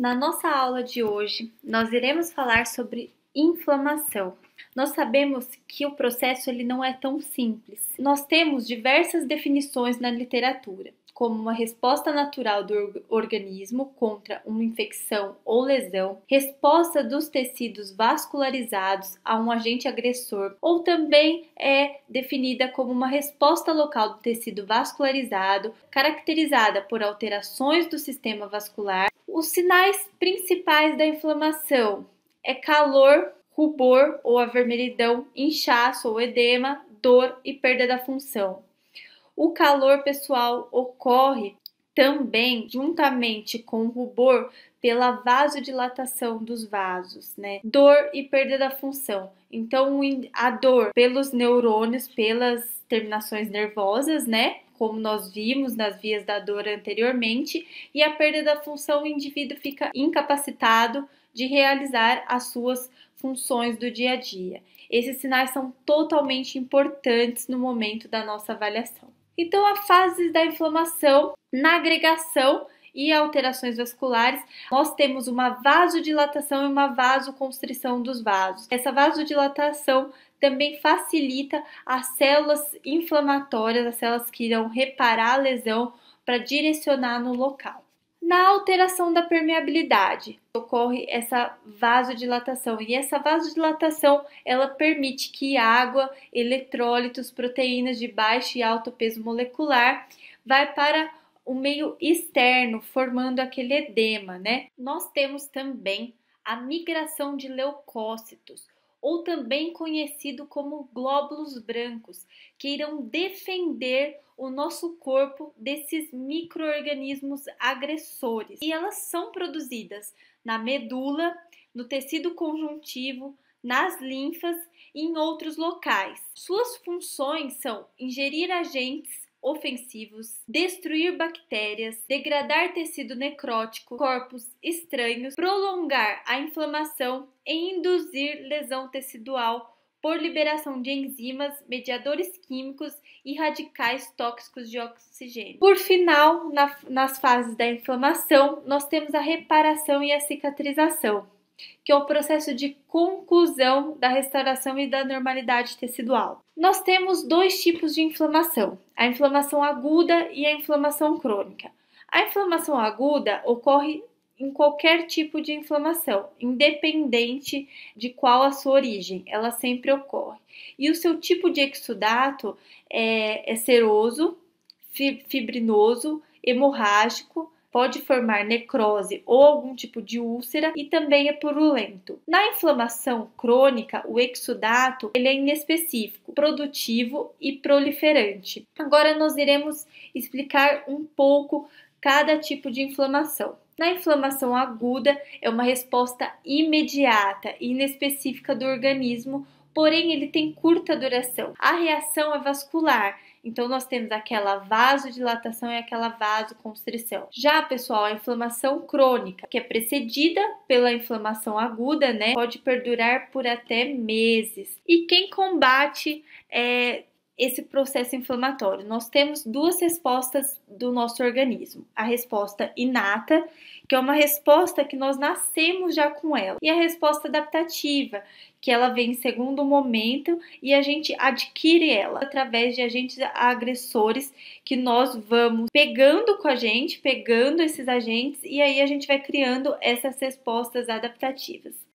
Na nossa aula de hoje, nós iremos falar sobre inflamação. Nós sabemos que o processo ele não é tão simples. Nós temos diversas definições na literatura, como uma resposta natural do organismo contra uma infecção ou lesão, resposta dos tecidos vascularizados a um agente agressor, ou também é definida como uma resposta local do tecido vascularizado, caracterizada por alterações do sistema vascular os sinais principais da inflamação é calor, rubor ou avermelhidão, inchaço ou edema, dor e perda da função. O calor, pessoal, ocorre também juntamente com o rubor pela vasodilatação dos vasos, né? Dor e perda da função. Então, a dor pelos neurônios, pelas terminações nervosas, né? como nós vimos nas vias da dor anteriormente, e a perda da função, o indivíduo fica incapacitado de realizar as suas funções do dia a dia. Esses sinais são totalmente importantes no momento da nossa avaliação. Então, as fases da inflamação na agregação e alterações vasculares, nós temos uma vasodilatação e uma vasoconstrição dos vasos. Essa vasodilatação também facilita as células inflamatórias, as células que irão reparar a lesão para direcionar no local. Na alteração da permeabilidade, ocorre essa vasodilatação e essa vasodilatação ela permite que água, eletrólitos, proteínas de baixo e alto peso molecular vai para o meio externo, formando aquele edema, né? Nós temos também a migração de leucócitos, ou também conhecido como glóbulos brancos, que irão defender o nosso corpo desses microorganismos agressores. E elas são produzidas na medula, no tecido conjuntivo, nas linfas e em outros locais. Suas funções são ingerir agentes ofensivos, destruir bactérias, degradar tecido necrótico, corpos estranhos, prolongar a inflamação e induzir lesão tecidual por liberação de enzimas, mediadores químicos e radicais tóxicos de oxigênio. Por final, na, nas fases da inflamação, nós temos a reparação e a cicatrização que é o processo de conclusão da restauração e da normalidade tecidual. Nós temos dois tipos de inflamação: a inflamação aguda e a inflamação crônica. A inflamação aguda ocorre em qualquer tipo de inflamação, independente de qual a sua origem, ela sempre ocorre. E o seu tipo de exudato é, é seroso, fibrinoso, hemorrágico pode formar necrose ou algum tipo de úlcera e também é purulento. Na inflamação crônica, o exudato ele é inespecífico, produtivo e proliferante. Agora nós iremos explicar um pouco cada tipo de inflamação. Na inflamação aguda, é uma resposta imediata e inespecífica do organismo porém ele tem curta duração. A reação é vascular, então, nós temos aquela vasodilatação e aquela vasoconstrição. Já, pessoal, a inflamação crônica, que é precedida pela inflamação aguda, né? Pode perdurar por até meses. E quem combate é, esse processo inflamatório. Nós temos duas respostas do nosso organismo: a resposta inata, que é uma resposta que nós nascemos já com ela, e a resposta adaptativa, que ela vem em segundo momento e a gente adquire ela através de agentes agressores que nós vamos pegando com a gente, pegando esses agentes e aí a gente vai criando essas respostas adaptativas.